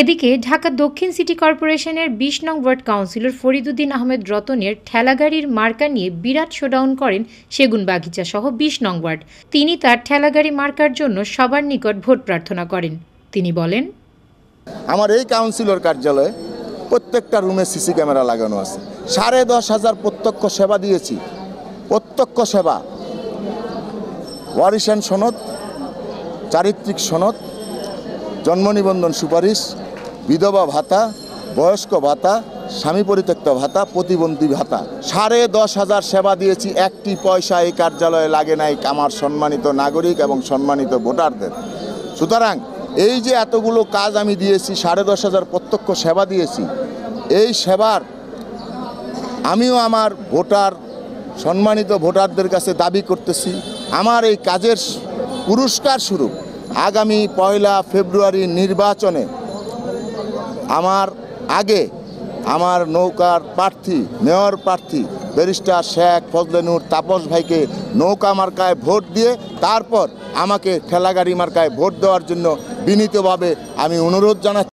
এদিকে ঢাকা দক্ষিণ সিটি কর্পোরেশনের বিশ নং ওয়ার্ড কাউন্সিলর ফরিদুদ্দিন আহমেদ রতনের ঠেলাগাড়ির মার্কা নিয়ে বিরাট শোডাউন করেন সেগুন বাগিচা সহ বিশ নং ওয়ার্ড তিনি তার ঠেলাগাড়ি মার্কার জন্য সবার নিকট ভোট প্রার্থনা করেন তিনি বলেন আমার এই কাউন্সিলর কার্যালয়ে প্রত্যেকটা রুমে সিসি ক্যামেরা লাগানো আছে সাড়ে দশ হাজার প্রত্যক্ষ সেবা দিয়েছি প্রত্যক্ষ সেবা ওয়ারিশান সনদ চারিত্রিক সনদ জন্ম নিবন্ধন সুপারিশ বিধবা ভাতা বয়স্ক ভাতা স্বামী পরিত্যক্ত ভাতা প্রতিবন্ধী ভাতা সাড়ে দশ হাজার সেবা দিয়েছি একটি পয়সা এই কার্যালয়ে লাগে নাই আমার সম্মানিত নাগরিক এবং সম্মানিত ভোটারদের সুতরাং এই যে এতগুলো কাজ আমি দিয়েছি সাড়ে দশ হাজার প্রত্যক্ষ সেবা দিয়েছি এই সেবার আমিও আমার ভোটার সম্মানিত ভোটারদের কাছে দাবি করতেছি আমার এই কাজের পুরস্কার স্বরূপ আগামী পয়লা ফেব্রুয়ারি নির্বাচনে আমার আগে আমার নৌকার প্রার্থী মেয়র প্রার্থী ব্যারিস্টার শেখ ফজলেনুর তাপস ভাইকে নৌকা মার্কায় ভোট দিয়ে তারপর আমাকে ঠেলাগাড়ি মার্কায় ভোট দেওয়ার জন্য বিনীতভাবে আমি অনুরোধ জানাচ্ছি